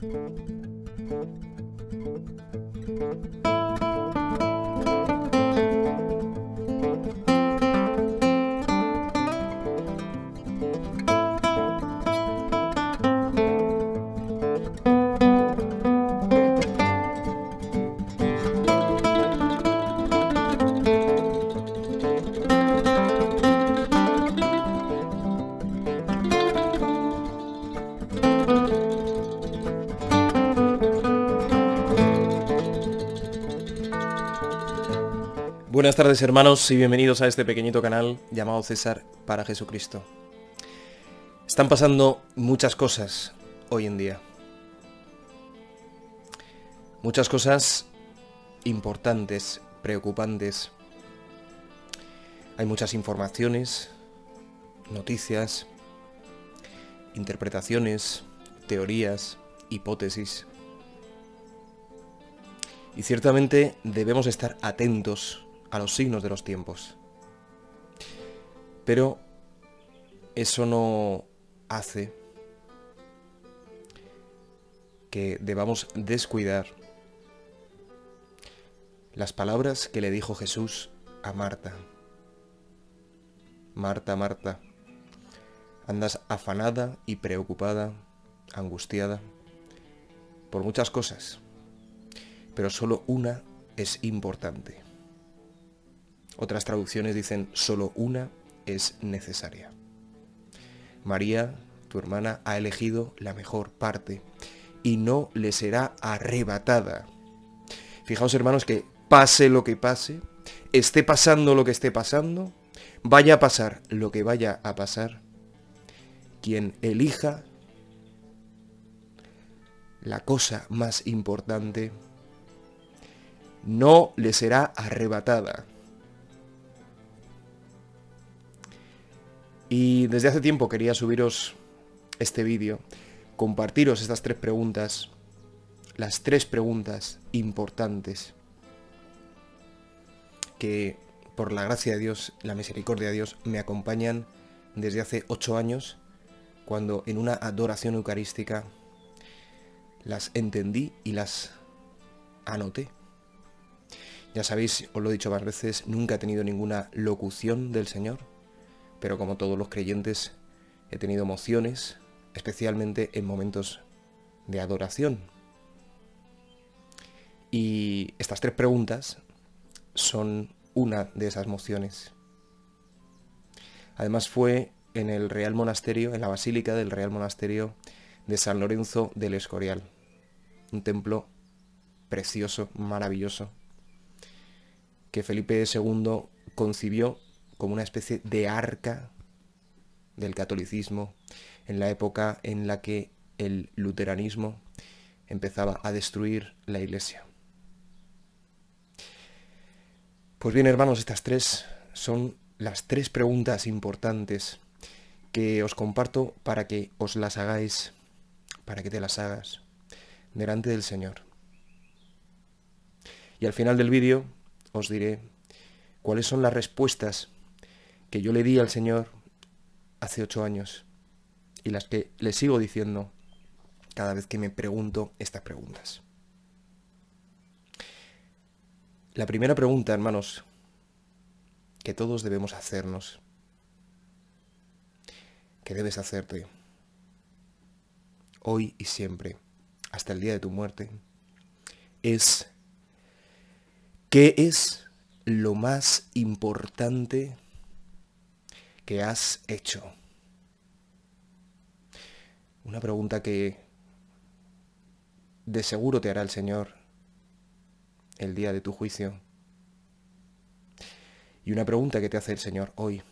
Música Buenas tardes hermanos y bienvenidos a este pequeñito canal llamado César para Jesucristo. Están pasando muchas cosas hoy en día. Muchas cosas importantes, preocupantes. Hay muchas informaciones, noticias, interpretaciones, teorías, hipótesis. Y ciertamente debemos estar atentos a los signos de los tiempos. Pero eso no hace que debamos descuidar las palabras que le dijo Jesús a Marta. Marta, Marta, andas afanada y preocupada, angustiada, por muchas cosas, pero solo una es importante. Otras traducciones dicen solo una es necesaria. María, tu hermana, ha elegido la mejor parte y no le será arrebatada. Fijaos hermanos que pase lo que pase, esté pasando lo que esté pasando, vaya a pasar lo que vaya a pasar, quien elija la cosa más importante no le será arrebatada. Y desde hace tiempo quería subiros este vídeo, compartiros estas tres preguntas, las tres preguntas importantes que, por la gracia de Dios, la misericordia de Dios, me acompañan desde hace ocho años, cuando en una adoración eucarística las entendí y las anoté. Ya sabéis, os lo he dicho varias veces, nunca he tenido ninguna locución del Señor, pero como todos los creyentes he tenido emociones, especialmente en momentos de adoración. Y estas tres preguntas son una de esas emociones. Además fue en el Real Monasterio, en la Basílica del Real Monasterio de San Lorenzo del Escorial. Un templo precioso, maravilloso, que Felipe II concibió como una especie de arca del catolicismo en la época en la que el luteranismo empezaba a destruir la iglesia. Pues bien, hermanos, estas tres son las tres preguntas importantes que os comparto para que os las hagáis, para que te las hagas delante del Señor. Y al final del vídeo os diré cuáles son las respuestas que yo le di al Señor hace ocho años y las que le sigo diciendo cada vez que me pregunto estas preguntas. La primera pregunta, hermanos, que todos debemos hacernos, que debes hacerte hoy y siempre, hasta el día de tu muerte, es ¿qué es lo más importante ¿Qué has hecho? Una pregunta que de seguro te hará el Señor el día de tu juicio. Y una pregunta que te hace el Señor hoy.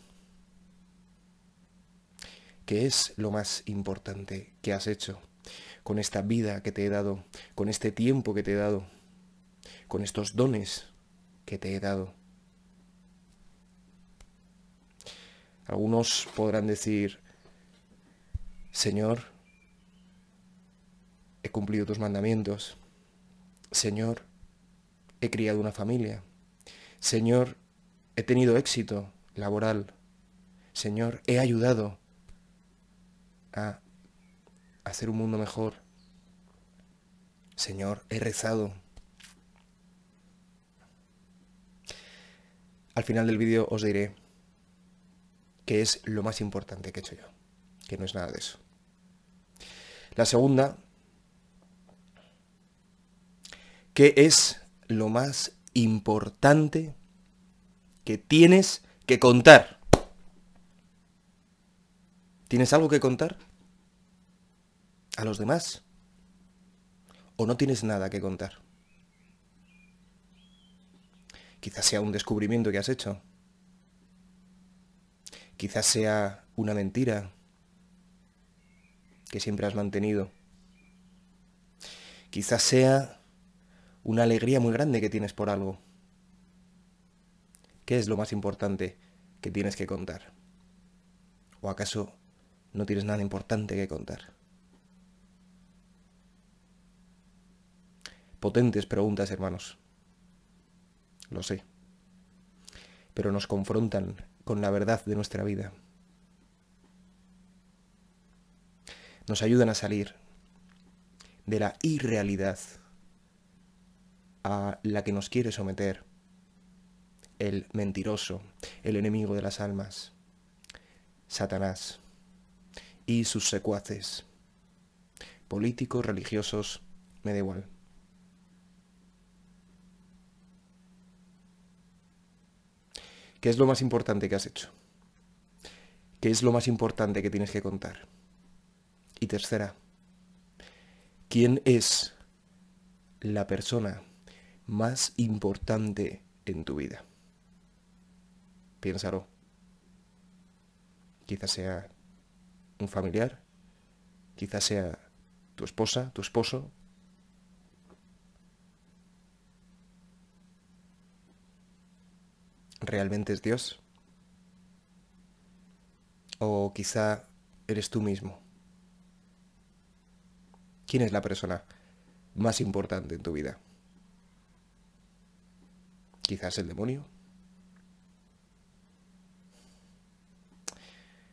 ¿Qué es lo más importante que has hecho con esta vida que te he dado, con este tiempo que te he dado, con estos dones que te he dado? Algunos podrán decir, Señor, he cumplido tus mandamientos. Señor, he criado una familia. Señor, he tenido éxito laboral. Señor, he ayudado a hacer un mundo mejor. Señor, he rezado. Al final del vídeo os diré que es lo más importante que he hecho yo, que no es nada de eso. La segunda, ¿qué es lo más importante que tienes que contar? ¿Tienes algo que contar? ¿A los demás? ¿O no tienes nada que contar? Quizás sea un descubrimiento que has hecho, Quizás sea una mentira que siempre has mantenido. Quizás sea una alegría muy grande que tienes por algo. ¿Qué es lo más importante que tienes que contar? ¿O acaso no tienes nada importante que contar? Potentes preguntas, hermanos. Lo sé. Pero nos confrontan con la verdad de nuestra vida. Nos ayudan a salir de la irrealidad a la que nos quiere someter el mentiroso, el enemigo de las almas, Satanás y sus secuaces, políticos, religiosos, me da igual. ¿Qué es lo más importante que has hecho? ¿Qué es lo más importante que tienes que contar? Y tercera, ¿quién es la persona más importante en tu vida? Piénsalo. Quizás sea un familiar, quizás sea tu esposa, tu esposo, realmente es Dios. O quizá eres tú mismo. ¿Quién es la persona más importante en tu vida? Quizás el demonio.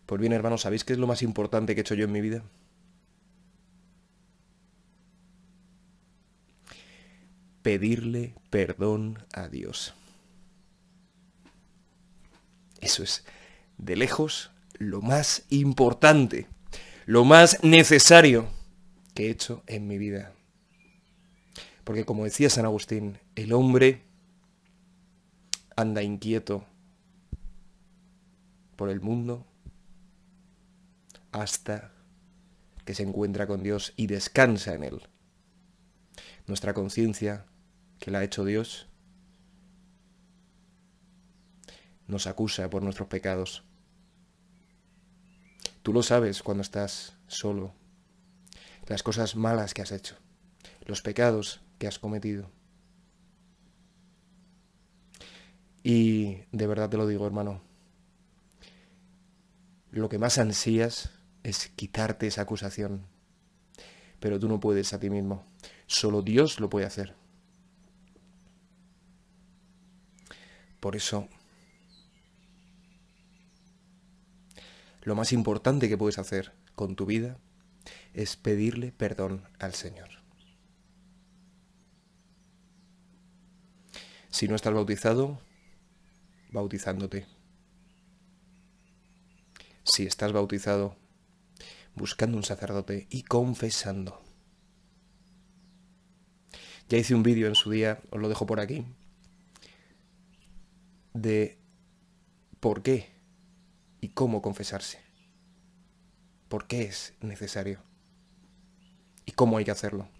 Pues bien, hermanos, ¿sabéis qué es lo más importante que he hecho yo en mi vida? Pedirle perdón a Dios. Eso es, de lejos, lo más importante, lo más necesario que he hecho en mi vida. Porque como decía San Agustín, el hombre anda inquieto por el mundo hasta que se encuentra con Dios y descansa en Él. Nuestra conciencia, que la ha hecho Dios, nos acusa por nuestros pecados. Tú lo sabes cuando estás solo, las cosas malas que has hecho, los pecados que has cometido. Y de verdad te lo digo, hermano, lo que más ansías es quitarte esa acusación. Pero tú no puedes a ti mismo. Solo Dios lo puede hacer. Por eso Lo más importante que puedes hacer con tu vida es pedirle perdón al Señor. Si no estás bautizado, bautizándote. Si estás bautizado, buscando un sacerdote y confesando. Ya hice un vídeo en su día, os lo dejo por aquí, de por qué y cómo confesarse. ¿Por qué es necesario? ¿Y cómo hay que hacerlo?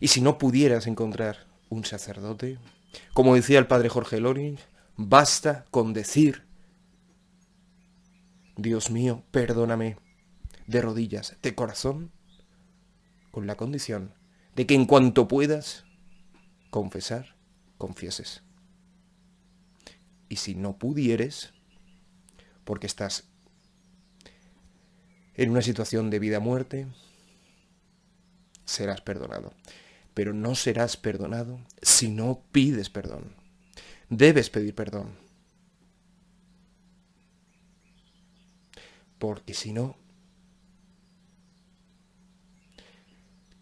Y si no pudieras encontrar un sacerdote, como decía el padre Jorge Loring, basta con decir, Dios mío, perdóname, de rodillas, de corazón, con la condición de que en cuanto puedas confesar, confieses. Y si no pudieres, porque estás en una situación de vida-muerte, serás perdonado. Pero no serás perdonado si no pides perdón. Debes pedir perdón. Porque si no,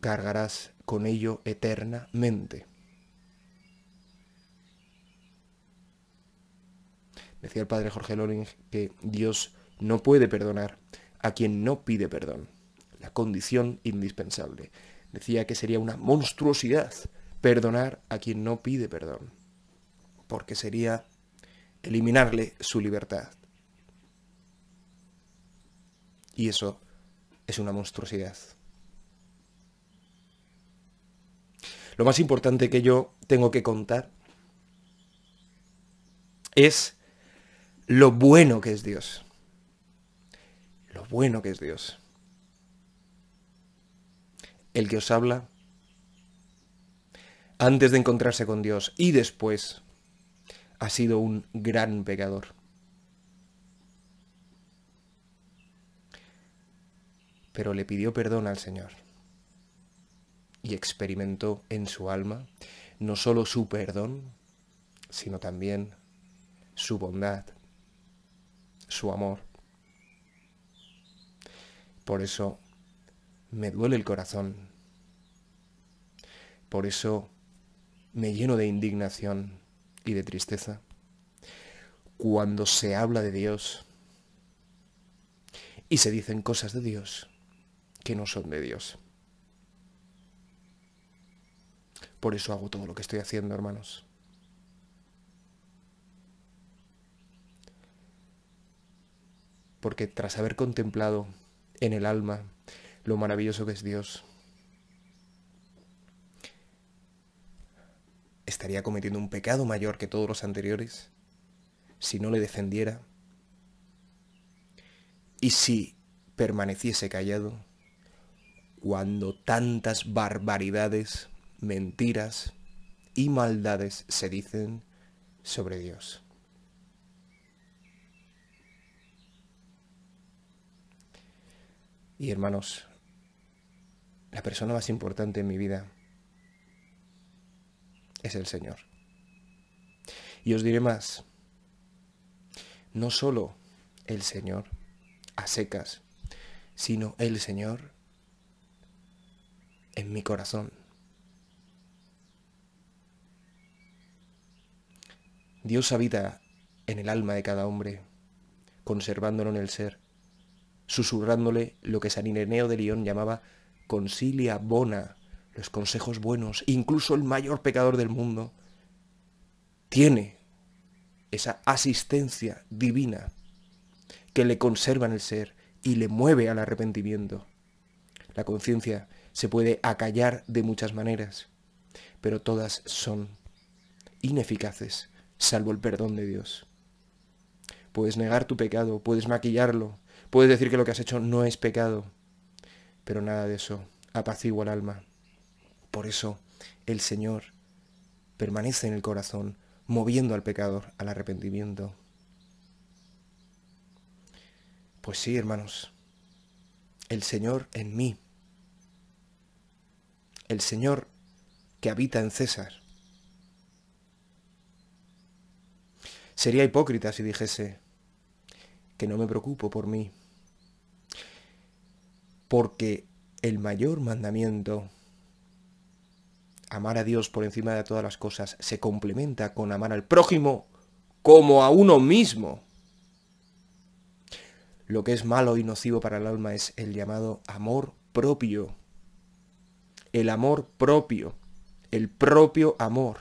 cargarás con ello eternamente. Decía el padre Jorge Loring que Dios no puede perdonar a quien no pide perdón, la condición indispensable. Decía que sería una monstruosidad perdonar a quien no pide perdón, porque sería eliminarle su libertad. Y eso es una monstruosidad. Lo más importante que yo tengo que contar es lo bueno que es Dios. Lo bueno que es Dios. El que os habla antes de encontrarse con Dios y después ha sido un gran pecador. Pero le pidió perdón al Señor y experimentó en su alma no solo su perdón, sino también su bondad, su amor. Por eso me duele el corazón. Por eso me lleno de indignación y de tristeza cuando se habla de Dios y se dicen cosas de Dios que no son de Dios. Por eso hago todo lo que estoy haciendo, hermanos. porque tras haber contemplado en el alma lo maravilloso que es Dios, estaría cometiendo un pecado mayor que todos los anteriores si no le defendiera y si permaneciese callado cuando tantas barbaridades, mentiras y maldades se dicen sobre Dios. Y hermanos, la persona más importante en mi vida es el Señor. Y os diré más, no solo el Señor a secas, sino el Señor en mi corazón. Dios habita en el alma de cada hombre, conservándolo en el ser, susurrándole lo que San Ireneo de León llamaba concilia bona, los consejos buenos, incluso el mayor pecador del mundo, tiene esa asistencia divina que le conserva en el ser y le mueve al arrepentimiento. La conciencia se puede acallar de muchas maneras, pero todas son ineficaces, salvo el perdón de Dios. Puedes negar tu pecado, puedes maquillarlo, Puedes decir que lo que has hecho no es pecado, pero nada de eso apacigua el alma. Por eso el Señor permanece en el corazón, moviendo al pecador al arrepentimiento. Pues sí, hermanos, el Señor en mí, el Señor que habita en César. Sería hipócrita si dijese que no me preocupo por mí, porque el mayor mandamiento, amar a Dios por encima de todas las cosas, se complementa con amar al prójimo como a uno mismo. Lo que es malo y nocivo para el alma es el llamado amor propio. El amor propio. El propio amor.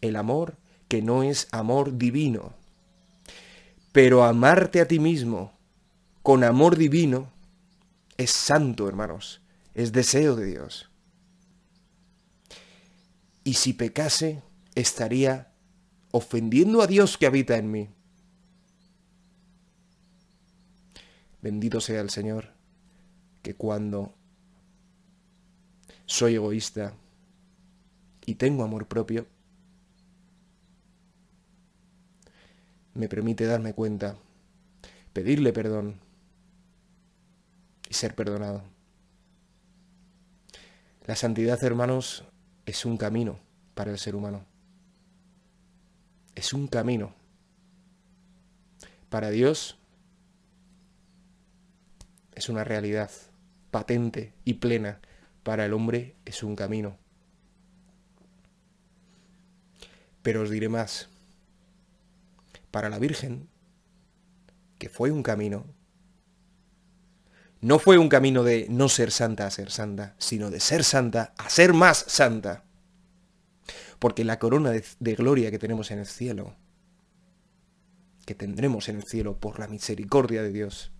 El amor que no es amor divino. Pero amarte a ti mismo con amor divino es santo, hermanos, es deseo de Dios. Y si pecase, estaría ofendiendo a Dios que habita en mí. Bendito sea el Señor, que cuando soy egoísta y tengo amor propio, me permite darme cuenta, pedirle perdón ser perdonado. La santidad, hermanos, es un camino para el ser humano. Es un camino. Para Dios es una realidad patente y plena. Para el hombre es un camino. Pero os diré más. Para la Virgen, que fue un camino, no fue un camino de no ser santa a ser santa, sino de ser santa a ser más santa. Porque la corona de, gloria que tenemos en el cielo, que tendremos en el cielo por la misericordia de Dios,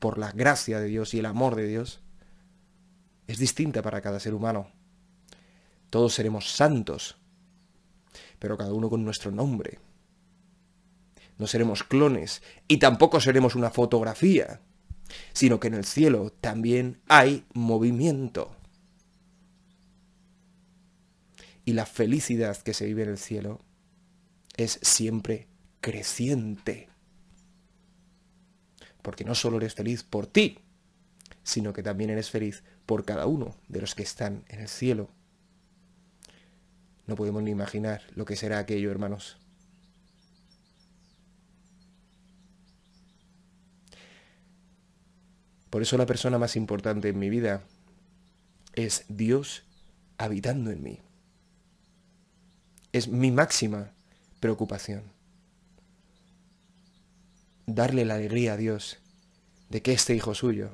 por la gracia de Dios y el amor de Dios, es distinta para cada ser humano. Todos seremos santos, pero cada uno con nuestro nombre. No seremos clones y tampoco seremos una fotografía sino que en el cielo también hay movimiento. Y la felicidad que se vive en el cielo es siempre creciente. Porque no solo eres feliz por ti, sino que también eres feliz por cada uno de los que están en el cielo. No podemos ni imaginar lo que será aquello, hermanos. Por eso la persona más importante en mi vida es Dios habitando en mí. Es mi máxima preocupación. Darle la alegría a Dios de que este hijo suyo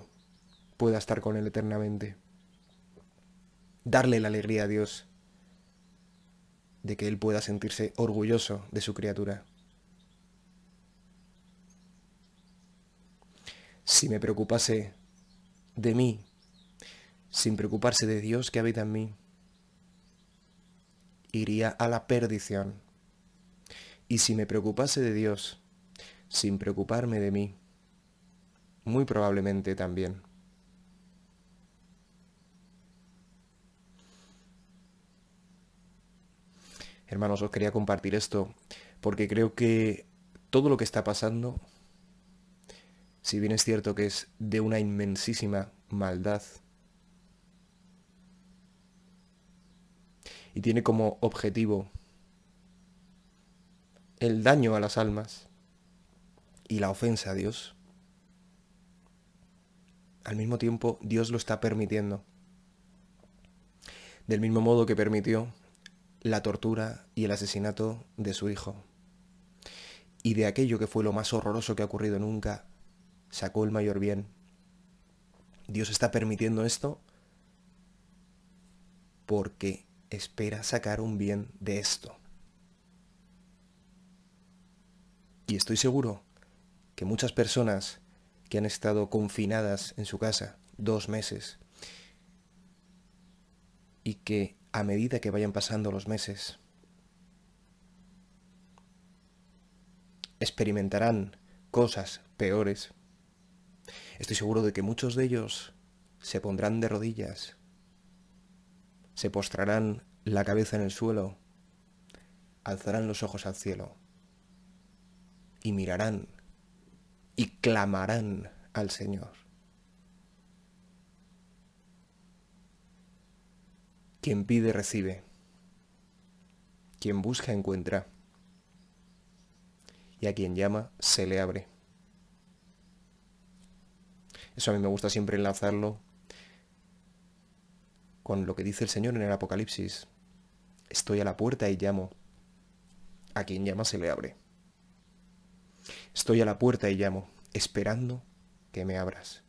pueda estar con él eternamente. Darle la alegría a Dios de que él pueda sentirse orgulloso de su criatura. si me preocupase de mí, sin preocuparse de Dios que habita en mí, iría a la perdición. Y si me preocupase de Dios, sin preocuparme de mí, muy probablemente también. Hermanos, os quería compartir esto porque creo que todo lo que está pasando si bien es cierto que es de una inmensísima maldad, y tiene como objetivo el daño a las almas y la ofensa a Dios, al mismo tiempo Dios lo está permitiendo. Del mismo modo que permitió la tortura y el asesinato de su hijo. Y de aquello que fue lo más horroroso que ha ocurrido nunca sacó el mayor bien. Dios está permitiendo esto porque espera sacar un bien de esto. Y estoy seguro que muchas personas que han estado confinadas en su casa dos meses y que a medida que vayan pasando los meses experimentarán cosas peores Estoy seguro de que muchos de ellos se pondrán de rodillas, se postrarán la cabeza en el suelo, alzarán los ojos al cielo y mirarán y clamarán al Señor. Quien pide recibe, quien busca encuentra, y a quien llama se le abre. Eso a mí me gusta siempre enlazarlo con lo que dice el Señor en el Apocalipsis. Estoy a la puerta y llamo. A quien llama se le abre. Estoy a la puerta y llamo, esperando que me abras.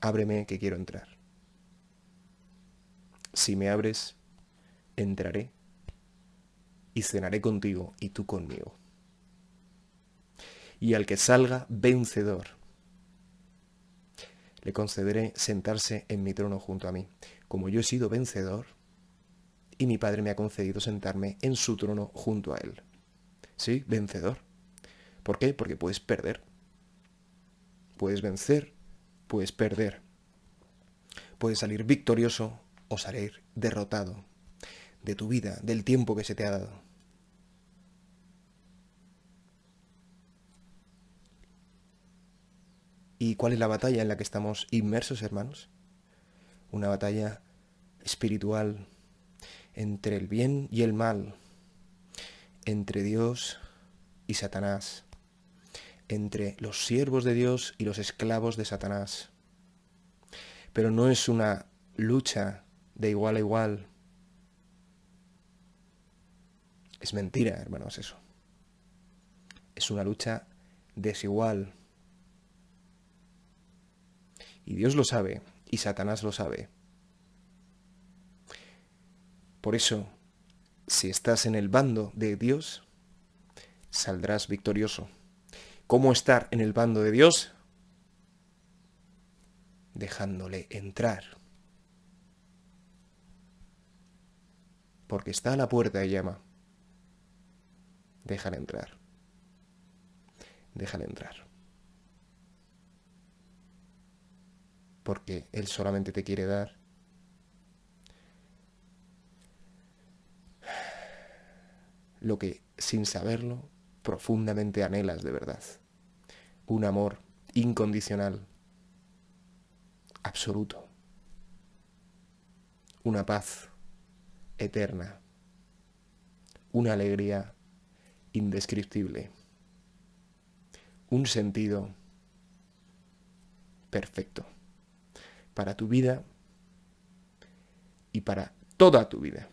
Ábreme que quiero entrar. Si me abres, entraré y cenaré contigo y tú conmigo y al que salga vencedor le concederé sentarse en mi trono junto a mí, como yo he sido vencedor y mi Padre me ha concedido sentarme en su trono junto a él. ¿Sí? Vencedor. ¿Por qué? Porque puedes perder. Puedes vencer, puedes perder. Puedes salir victorioso o salir derrotado de tu vida, del tiempo que se te ha dado. ¿Y cuál es la batalla en la que estamos inmersos, hermanos? Una batalla espiritual entre el bien y el mal, entre Dios y Satanás, entre los siervos de Dios y los esclavos de Satanás. Pero no es una lucha de igual a igual. Es mentira, hermanos, eso. Es una lucha desigual y Dios lo sabe, y Satanás lo sabe. Por eso, si estás en el bando de Dios, saldrás victorioso. ¿Cómo estar en el bando de Dios? Dejándole entrar. Porque está a la puerta y llama. Déjale entrar. Déjale entrar. porque Él solamente te quiere dar. Lo que, sin saberlo, profundamente anhelas de verdad. Un amor incondicional, absoluto. Una paz eterna. Una alegría indescriptible. Un sentido perfecto para tu vida y para toda tu vida.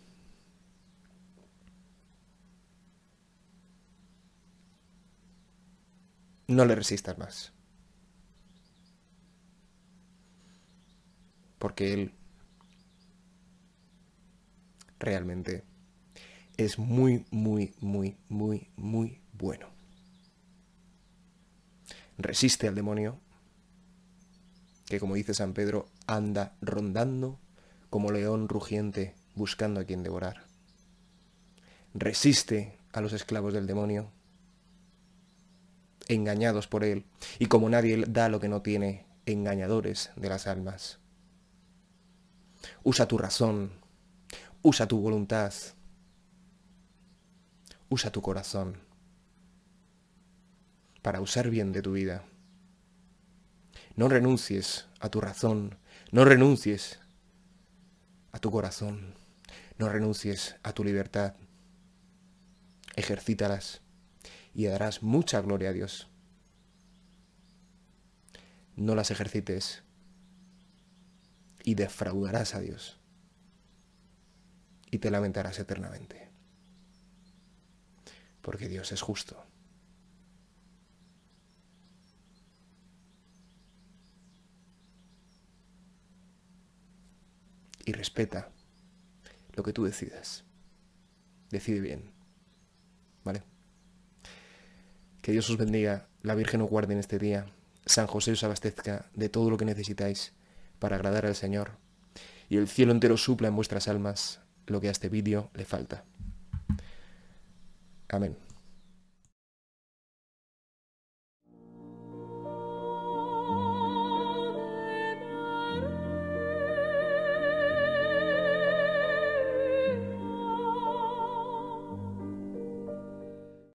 No le resistas más. Porque Él realmente es muy, muy, muy, muy, muy bueno. Resiste al demonio que como dice San Pedro, anda rondando como león rugiente buscando a quien devorar. Resiste a los esclavos del demonio, engañados por él, y como nadie da lo que no tiene, engañadores de las almas. Usa tu razón, usa tu voluntad, usa tu corazón para usar bien de tu vida. No renuncies a tu razón, no renuncies a tu corazón, no renuncies a tu libertad. Ejercítalas y darás mucha gloria a Dios. No las ejercites y defraudarás a Dios y te lamentarás eternamente. Porque Dios es justo. y respeta lo que tú decidas. Decide bien. ¿Vale? Que Dios os bendiga, la Virgen os guarde en este día, San José os abastezca de todo lo que necesitáis para agradar al Señor, y el cielo entero supla en vuestras almas lo que a este vídeo le falta. Amén.